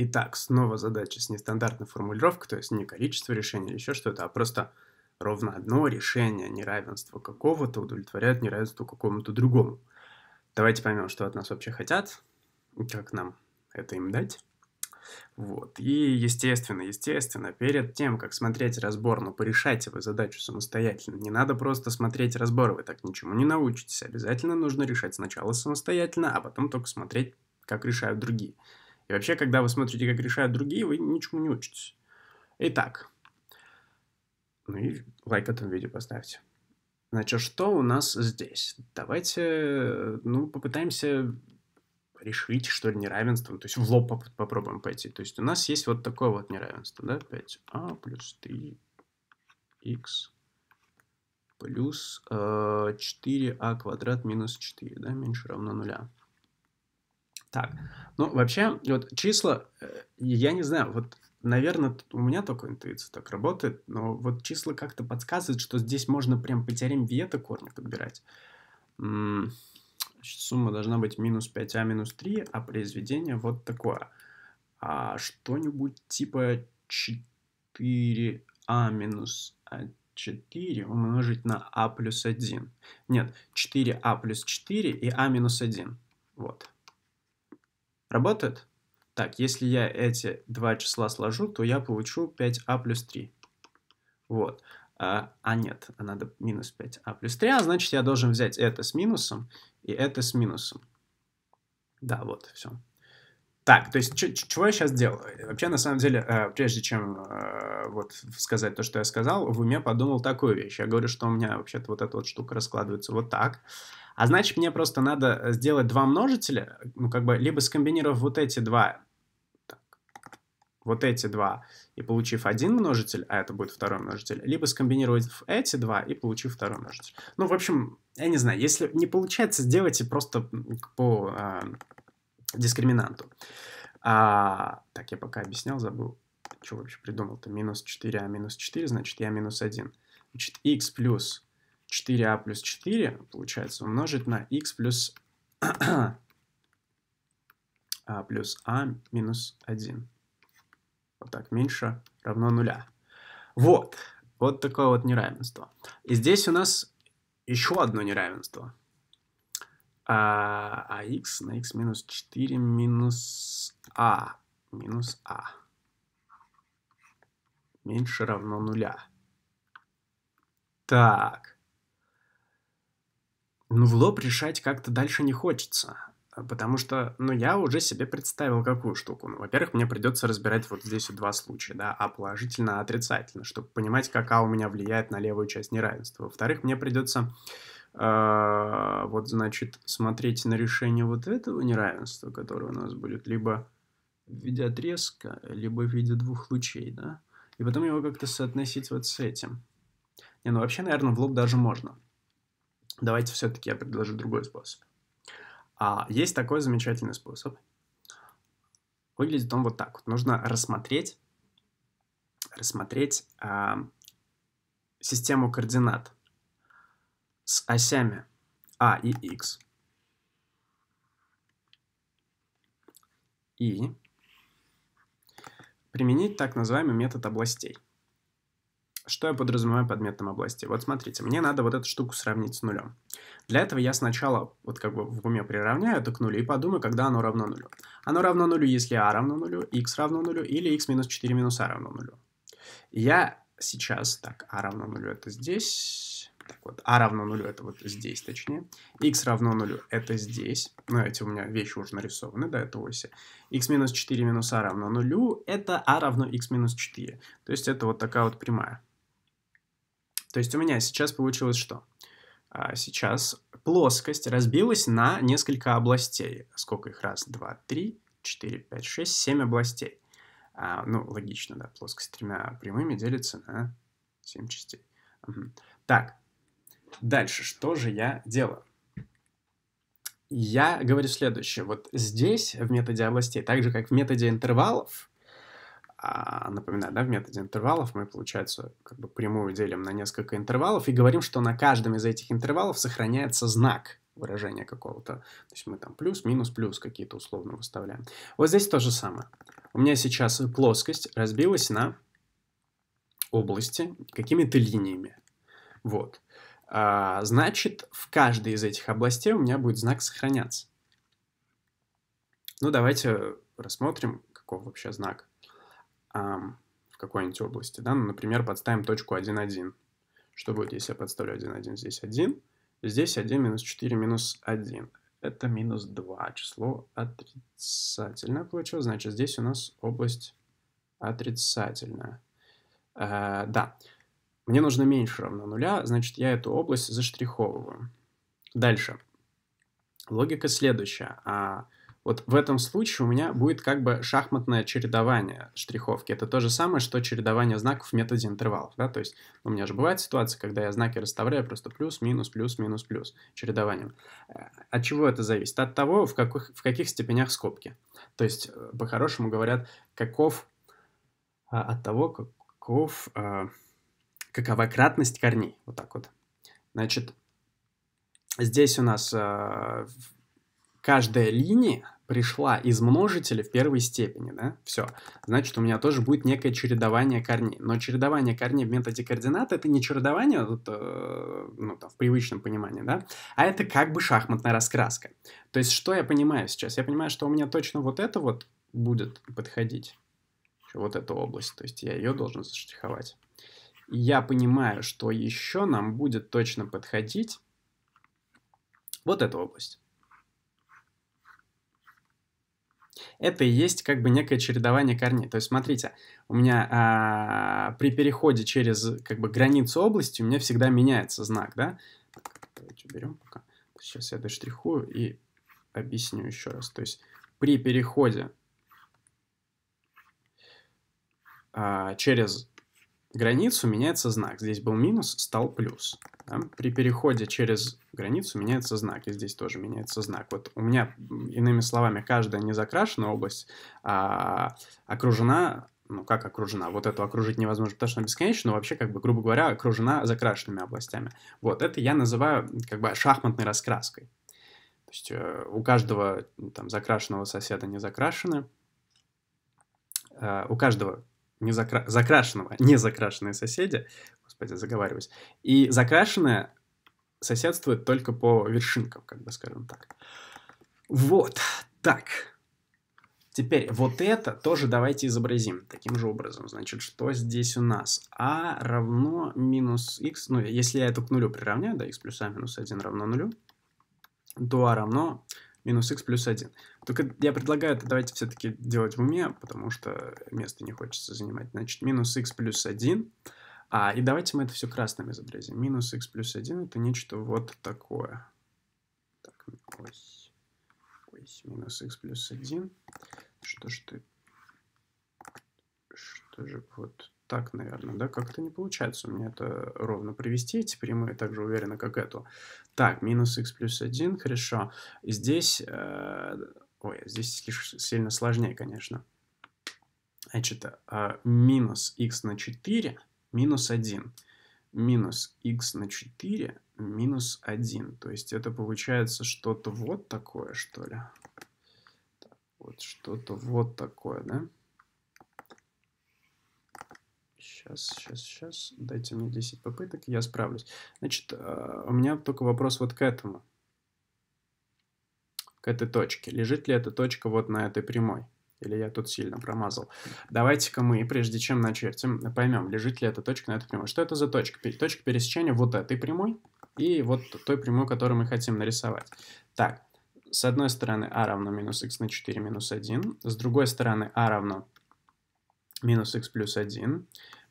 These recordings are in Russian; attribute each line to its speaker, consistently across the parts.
Speaker 1: Итак, снова задача с нестандартной формулировкой, то есть не количество решений или еще что-то, а просто ровно одно решение неравенства какого-то удовлетворяет неравенству какому-то другому. Давайте поймем, что от нас вообще хотят, как нам это им дать. Вот. И, естественно, естественно, перед тем, как смотреть разбор, но ну, порешать вы задачу самостоятельно. Не надо просто смотреть разбор, вы так ничему не научитесь. Обязательно нужно решать сначала самостоятельно, а потом только смотреть, как решают другие. И вообще, когда вы смотрите, как решают другие, вы ничему не учитесь. Итак, ну и лайк этому видео поставьте. Значит, что у нас здесь? Давайте, ну, попытаемся решить, что ли, неравенство. То есть в лоб поп попробуем пойти. То есть у нас есть вот такое вот неравенство, да? 5а плюс 3х плюс э, 4а квадрат минус 4, да, меньше равно нуля. Так, ну вообще, вот числа, э, я не знаю, вот, наверное, у меня только интуиция так работает, но вот числа как-то подсказывают, что здесь можно прям по теореме Виета корни подбирать. Сумма должна быть минус 5а минус 3, а произведение вот такое. А что-нибудь типа 4а минус 4 умножить на а плюс 1. Нет, 4а плюс 4 и а минус 1. Вот. Работает? Так, если я эти два числа сложу, то я получу 5а плюс 3. Вот. А, а нет, а надо минус 5а плюс 3, а значит я должен взять это с минусом и это с минусом. Да, вот, все. Так, то есть, чего я сейчас делаю? Вообще, на самом деле, э, прежде чем э, вот сказать то, что я сказал, в уме подумал такую вещь. Я говорю, что у меня вообще-то вот эта вот штука раскладывается вот так. А значит, мне просто надо сделать два множителя, ну, как бы, либо скомбинировав вот эти два, так, вот эти два, и получив один множитель, а это будет второй множитель, либо скомбинировать эти два и получив второй множитель. Ну, в общем, я не знаю, если не получается, сделайте просто по э, дискриминанту. А, так, я пока объяснял, забыл что вообще придумал-то? Минус 4, а минус 4, значит, я минус 1. Значит, x плюс 4а плюс 4, получается, умножить на x плюс, а плюс а минус 1. Вот так, меньше равно нуля. Вот, вот такое вот неравенство. И здесь у нас еще одно неравенство. А, а x на x минус 4 минус а. Минус а меньше равно нуля. Так. Ну, в лоб решать как-то дальше не хочется. А, потому что, ну, я уже себе представил какую штуку. Ну, во-первых, мне придется разбирать вот здесь вот два случая, да, а положительно, а отрицательно, чтобы понимать, какая у меня влияет на левую часть неравенства. Во-вторых, мне придется э, вот, значит, смотреть на решение вот этого неравенства, которое у нас будет либо в виде отрезка, либо в виде двух лучей, да и потом его как-то соотносить вот с этим. Не, ну вообще, наверное, в лоб даже можно. Давайте все-таки я предложу другой способ. А, есть такой замечательный способ. Выглядит он вот так. Вот нужно рассмотреть, рассмотреть а, систему координат с осями а и x. И применить так называемый метод областей. Что я подразумеваю под методом области? Вот смотрите, мне надо вот эту штуку сравнить с нулем. Для этого я сначала вот как бы в уме приравняю это к нулю и подумаю, когда оно равно нулю. Оно равно нулю, если а равно нулю, x равно нулю или x минус 4 минус а равно нулю. Я сейчас, так, а равно нулю это здесь, так вот, а равно нулю это вот здесь, точнее. x равно нулю это здесь. Ну, эти у меня вещи уже нарисованы, да, это оси. x минус 4 минус а равно нулю, это а равно x минус 4. То есть это вот такая вот прямая. То есть у меня сейчас получилось что? А сейчас плоскость разбилась на несколько областей. Сколько их? Раз, два, три, четыре, пять, шесть, семь областей. А, ну, логично, да, плоскость тремя прямыми делится на семь частей. Угу. Так, Дальше, что же я делаю? Я говорю следующее. Вот здесь, в методе областей, так же, как в методе интервалов, а, напоминаю, да, в методе интервалов мы, получается, как бы прямую делим на несколько интервалов и говорим, что на каждом из этих интервалов сохраняется знак выражения какого-то. То есть мы там плюс, минус, плюс какие-то условно выставляем. Вот здесь то же самое. У меня сейчас плоскость разбилась на области какими-то линиями. Вот. А, значит, в каждой из этих областей у меня будет знак сохраняться. Ну, давайте рассмотрим, каков вообще знак в какой-нибудь области. Да? Ну, например, подставим точку 1,1. Что будет, если я подставлю 1,1? Здесь 1, здесь 1 минус 4 минус 1. Это минус 2. Число отрицательное получилось. Значит, здесь у нас область отрицательная. А, да. Мне нужно меньше равно нуля, значит, я эту область заштриховываю. Дальше. Логика следующая. А вот в этом случае у меня будет как бы шахматное чередование штриховки. Это то же самое, что чередование знаков в методе интервалов. Да? То есть у меня же бывает ситуация, когда я знаки расставляю просто плюс, минус, плюс, минус, плюс чередованием. А, от чего это зависит? От того, в каких, в каких степенях скобки. То есть э, по-хорошему говорят, каков... А, от того, каков... А, какова кратность корней. Вот так вот. Значит, здесь у нас э, каждая линия пришла из множителя в первой степени, да, все. Значит, у меня тоже будет некое чередование корней. Но чередование корней в методе координат это не чередование, вот, э, ну, там, в привычном понимании, да, а это как бы шахматная раскраска. То есть, что я понимаю сейчас? Я понимаю, что у меня точно вот это вот будет подходить, вот эта область, то есть я ее должен заштриховать я понимаю, что еще нам будет точно подходить вот эта область. Это и есть как бы некое чередование корней. То есть, смотрите, у меня а, при переходе через как бы границу области у меня всегда меняется знак, да? Давайте уберем пока. Сейчас я доштрихую и объясню еще раз. То есть при переходе а, через границу меняется знак. Здесь был минус, стал плюс. Да? При переходе через границу меняется знак, и здесь тоже меняется знак. Вот у меня, иными словами, каждая незакрашенная область а, окружена ну как окружена, вот эту окружить невозможно, потому что она бесконечна, но вообще, как бы, грубо говоря, окружена закрашенными областями. Вот, это я называю, как бы, шахматной раскраской. То есть э, у каждого там закрашенного соседа не закрашены, э, у каждого не закра... закрашенного, не закрашенные соседи, господи, заговариваюсь, и закрашенное соседствует только по вершинкам, как бы скажем так. Вот, так. Теперь вот это тоже давайте изобразим таким же образом. Значит, что здесь у нас? А равно минус x, ну, если я это к нулю приравняю, да, x плюс а минус 1 равно нулю, то а равно минус x плюс 1. Только я предлагаю это давайте все-таки делать в уме, потому что место не хочется занимать. Значит, минус x плюс 1. А, и давайте мы это все красным изобразим. Минус x плюс 1 это нечто вот такое. Так, ой, ой, минус x плюс 1. Что ж ты... Что же вот так, наверное, да? Как-то не получается у меня это ровно привести, эти прямые, так же уверенно, как эту. Так, минус x плюс 1, хорошо. Здесь, э, ой, здесь слишком сильно сложнее, конечно. Значит, э, минус x на 4, минус 1. Минус x на 4, минус 1. То есть это получается что-то вот такое, что ли? вот что-то вот такое, да? Сейчас, сейчас, сейчас. Дайте мне 10 попыток, я справлюсь. Значит, а, у меня только вопрос вот к этому. К этой точке. Лежит ли эта точка вот на этой прямой? Или я тут сильно промазал? Давайте-ка мы, прежде чем начертим, поймем, лежит ли эта точка на этой прямой. Что это за точка? Точка пересечения вот этой прямой и вот той прямой, которую мы хотим нарисовать. Так, с одной стороны а равно минус x на 4 минус 1, с другой стороны а равно минус x плюс 1,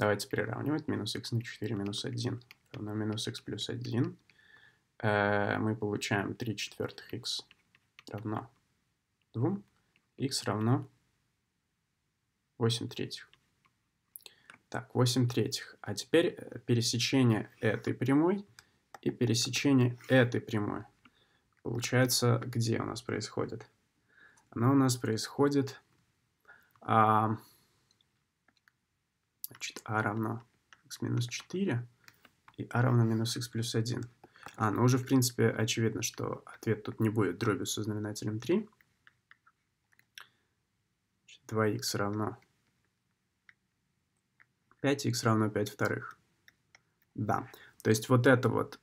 Speaker 1: Давайте приравнивать. Минус x на 4 минус 1 равно минус x плюс 1. Э, мы получаем 3 четвертых x равно 2. x равно 8 третьих. Так, 8 третьих. А теперь э, пересечение этой прямой и пересечение этой прямой. Получается, где у нас происходит? Оно у нас происходит... А, а равно x минус 4 и а равно минус x плюс 1. А, ну уже, в принципе, очевидно, что ответ тут не будет дробью со знаменателем 3. 2х равно 5х равно 5 вторых. Да, то есть вот это вот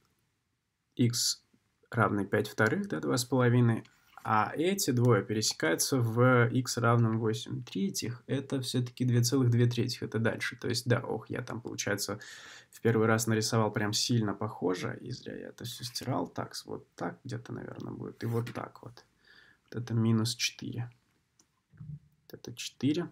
Speaker 1: x равный 5 вторых, да, 2,5, а эти двое пересекаются в x равном 8 третьих. Это все-таки 2,2 третьих, это дальше. То есть, да, ох, я там, получается, в первый раз нарисовал прям сильно похоже, и зря я это все стирал. Так, вот так где-то, наверное, будет, и вот так вот. Вот это минус 4. Вот это 4.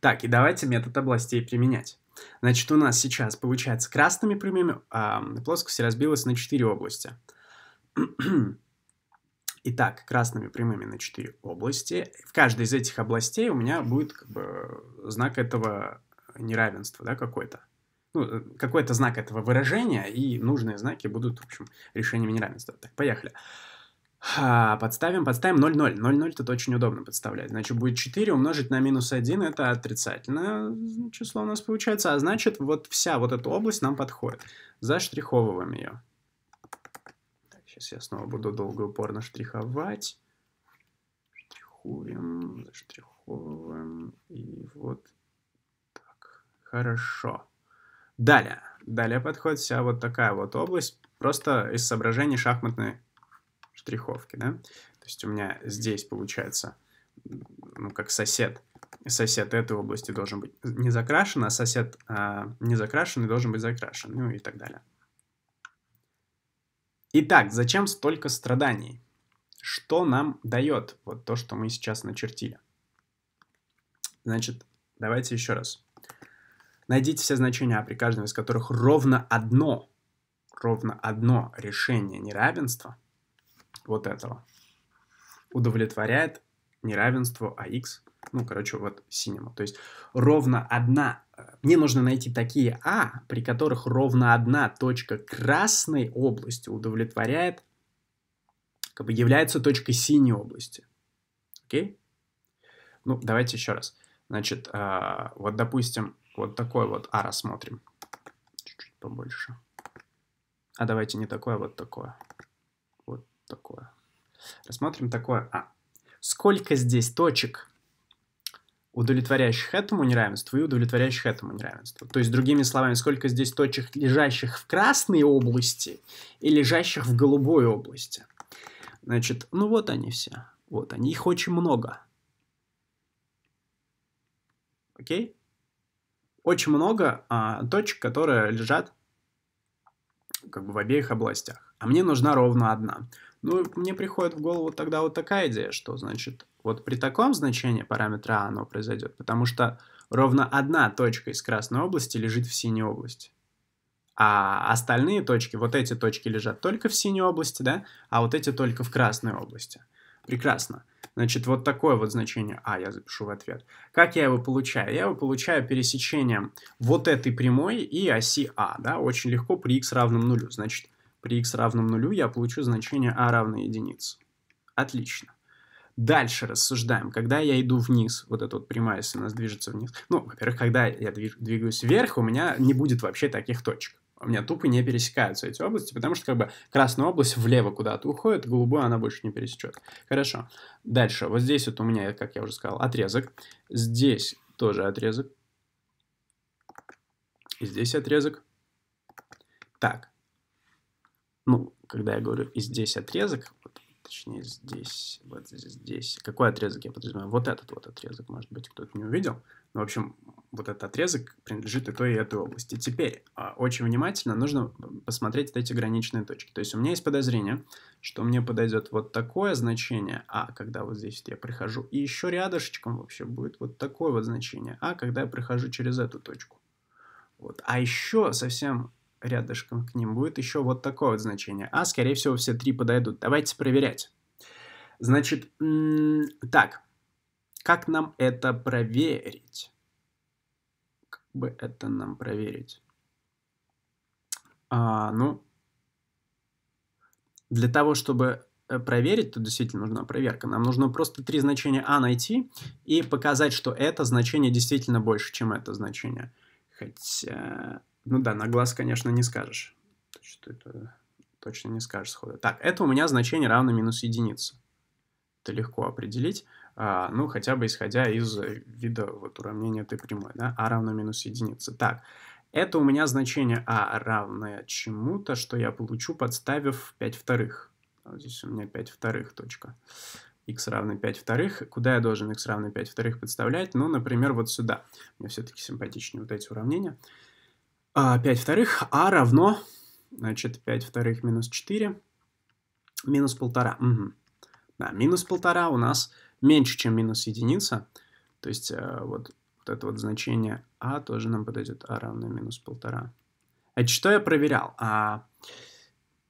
Speaker 1: Так, и давайте метод областей применять. Значит, у нас сейчас, получается, красными прямыми э, плоскость разбилась на 4 области. Итак, красными прямыми на 4 области. В каждой из этих областей у меня будет как бы знак этого неравенства, да, какой-то. Ну, э, какой-то знак этого выражения, и нужные знаки будут, в общем, решением неравенства. Так, поехали. Ха, подставим, подставим 0,0. 0,0 тут очень удобно подставлять. Значит, будет 4 умножить на минус 1, это отрицательное число у нас получается, а значит, вот вся вот эта область нам подходит. Заштриховываем ее. Сейчас я снова буду долго упорно штриховать. Штрихуем, заштриховываем. И вот так. Хорошо. Далее. Далее подходит вся вот такая вот область. Просто из соображений шахматной штриховки, да? То есть у меня здесь получается, ну, как сосед. Сосед этой области должен быть не закрашен, а сосед а, не закрашенный должен быть закрашен, ну и так далее. Итак, зачем столько страданий? Что нам дает вот то, что мы сейчас начертили? Значит, давайте еще раз. Найдите все значения, а при каждом из которых ровно одно, ровно одно решение неравенства вот этого удовлетворяет неравенство АХ, ну, короче, вот синему. То есть ровно одна мне нужно найти такие А, при которых ровно одна точка красной области удовлетворяет, как бы является точкой синей области. Окей? Ну, давайте еще раз. Значит, а, вот, допустим, вот такой вот А рассмотрим. Чуть-чуть побольше. А давайте не такое, а вот такое. Вот такое. Рассмотрим такое А. Сколько здесь точек? удовлетворяющих этому неравенству и удовлетворяющих этому неравенству. То есть, другими словами, сколько здесь точек, лежащих в красной области и лежащих в голубой области. Значит, ну вот они все. Вот они. Их очень много. Окей? Очень много а, точек, которые лежат как бы в обеих областях. А мне нужна ровно одна. Ну, мне приходит в голову тогда вот такая идея, что, значит, вот при таком значении параметра А оно произойдет, потому что ровно одна точка из красной области лежит в синей области. А остальные точки, вот эти точки лежат только в синей области, да, а вот эти только в красной области. Прекрасно. Значит, вот такое вот значение А я запишу в ответ. Как я его получаю? Я его получаю пересечением вот этой прямой и оси А, да, очень легко при x равном нулю. Значит, при x равном нулю я получу значение А равно единице. Отлично дальше рассуждаем. Когда я иду вниз, вот эта вот прямая, если у нас движется вниз. Ну, во-первых, когда я двигаюсь вверх, у меня не будет вообще таких точек. У меня тупо не пересекаются эти области, потому что как бы красная область влево куда-то уходит, голубую она больше не пересечет. Хорошо. Дальше. Вот здесь вот у меня, как я уже сказал, отрезок. Здесь тоже отрезок. И здесь отрезок. Так. Ну, когда я говорю «и здесь отрезок», точнее здесь, вот здесь. Какой отрезок я подразумеваю? Вот этот вот отрезок, может быть, кто-то не увидел. Но, ну, в общем, вот этот отрезок принадлежит и той, и этой области. Теперь а, очень внимательно нужно посмотреть эти граничные точки. То есть у меня есть подозрение, что мне подойдет вот такое значение А, когда вот здесь я прихожу, и еще рядышечком вообще будет вот такое вот значение А, когда я прихожу через эту точку. Вот. А еще совсем рядышком к ним будет еще вот такое вот значение. А, скорее всего, все три подойдут. Давайте проверять. Значит, так, как нам это проверить? Как бы это нам проверить? А, ну, для того, чтобы э, проверить, то действительно нужна проверка. Нам нужно просто три значения А найти и показать, что это значение действительно больше, чем это значение. Хотя ну да, на глаз, конечно, не скажешь. Что это точно не скажешь сходу. Так, это у меня значение равно минус единице. Это легко определить. А, ну, хотя бы исходя из э, вида вот уравнения этой прямой, да, а равно минус единице. Так, это у меня значение а равное чему-то, что я получу, подставив 5 вторых. Вот здесь у меня 5 вторых точка. x равно 5 вторых. Куда я должен x равно 5 вторых подставлять? Ну, например, вот сюда. Мне все-таки симпатичнее вот эти уравнения. А 5 вторых А равно, значит, 5 вторых минус 4, минус полтора. Угу. Да, минус полтора у нас меньше, чем минус единица. То есть э, вот, вот это вот значение А тоже нам подойдет А равно минус полтора. А что я проверял? А,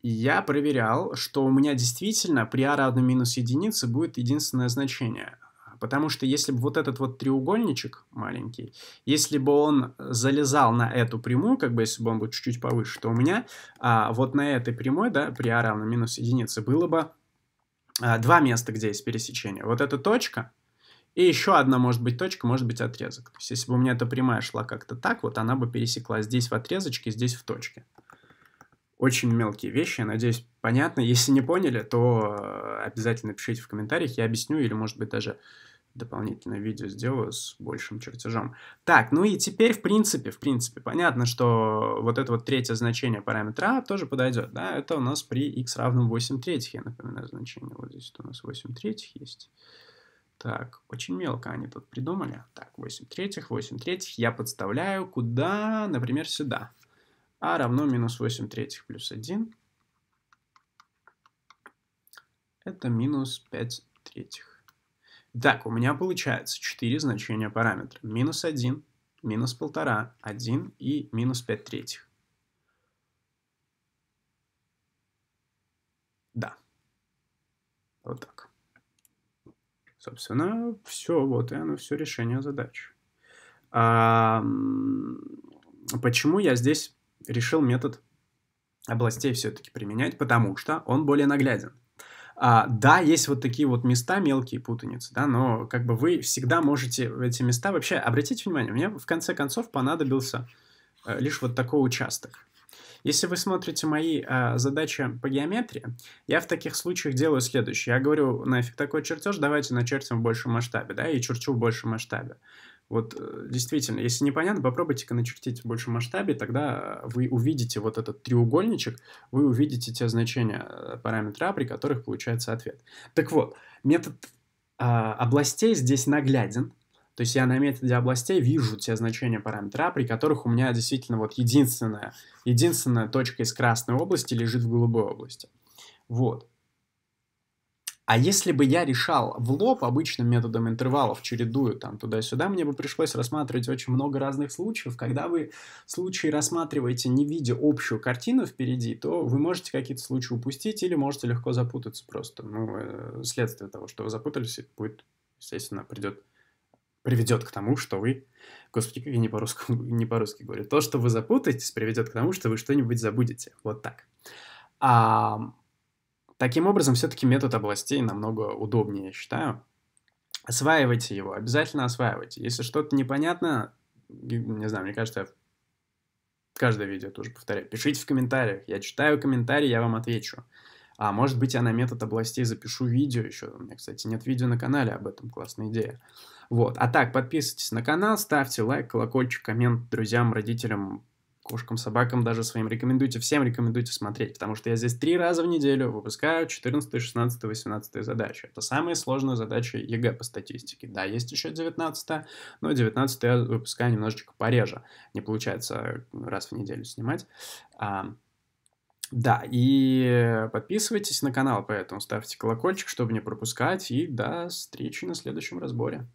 Speaker 1: я проверял, что у меня действительно при А равно минус единица будет единственное значение. Потому что если бы вот этот вот треугольничек маленький, если бы он залезал на эту прямую, как бы если бы он был чуть-чуть повыше, то у меня а, вот на этой прямой, да, при а равно минус единице, было бы а, два места, где есть пересечение. Вот эта точка, и еще одна может быть точка, может быть отрезок. То есть если бы у меня эта прямая шла как-то так, вот она бы пересекла здесь в отрезочке, здесь в точке очень мелкие вещи, я надеюсь, понятно. Если не поняли, то э, обязательно пишите в комментариях, я объясню или, может быть, даже дополнительное видео сделаю с большим чертежом. Так, ну и теперь, в принципе, в принципе, понятно, что вот это вот третье значение параметра а тоже подойдет, да, это у нас при x равном 8 третьих, я напоминаю значение, вот здесь у нас 8 третьих есть. Так, очень мелко они тут придумали. Так, 8 третьих, 8 третьих я подставляю куда? Например, сюда. А равно минус 8 третьих плюс 1. Это минус 5 третьих. Так, у меня получается 4 значения параметра. Минус 1, минус 1,5, 1 и минус 5 третьих. Да. Вот так. Собственно, все, вот и оно, все решение задачи. А, почему я здесь решил метод областей все-таки применять? Потому что он более нагляден. А, да, есть вот такие вот места, мелкие путаницы, да, но как бы вы всегда можете в эти места... Вообще, обратите внимание, мне в конце концов понадобился э, лишь вот такой участок. Если вы смотрите мои э, задачи по геометрии, я в таких случаях делаю следующее. Я говорю, нафиг такой чертеж, давайте начертим в большем масштабе, да, и черчу в большем масштабе. Вот э, действительно, если непонятно, попробуйте-ка начертить в большем масштабе, тогда вы увидите вот этот треугольничек, вы увидите те значения э, параметра, а, при которых получается ответ. Так вот, метод э, областей здесь нагляден, то есть я на методе областей вижу те значения параметра, а, при которых у меня действительно вот единственная, единственная точка из красной области лежит в голубой области. Вот. А если бы я решал в лоб обычным методом интервалов, чередую там туда-сюда, мне бы пришлось рассматривать очень много разных случаев. Когда вы случаи рассматриваете, не видя общую картину впереди, то вы можете какие-то случаи упустить или можете легко запутаться просто. Ну, э, следствие того, что вы запутались, будет, естественно, придет приведет к тому, что вы... Господи, как я не по-русски, не по-русски говорю. То, что вы запутаетесь, приведет к тому, что вы что-нибудь забудете. Вот так. А, Таким образом, все-таки метод областей намного удобнее, я считаю. Осваивайте его, обязательно осваивайте. Если что-то непонятно, не знаю, мне кажется, я каждое видео тоже повторяю, пишите в комментариях, я читаю комментарии, я вам отвечу. А может быть, я на метод областей запишу видео еще. У меня, кстати, нет видео на канале об этом, классная идея. Вот. А так, подписывайтесь на канал, ставьте лайк, колокольчик, коммент друзьям, родителям, кошкам, собакам даже своим рекомендуйте, всем рекомендуйте смотреть, потому что я здесь три раза в неделю выпускаю 14, 16, 18 задачи. Это самые сложные задачи ЕГЭ по статистике. Да, есть еще 19, но 19 я выпускаю немножечко пореже. Не получается раз в неделю снимать. А, да, и подписывайтесь на канал, поэтому ставьте колокольчик, чтобы не пропускать, и до встречи на следующем разборе.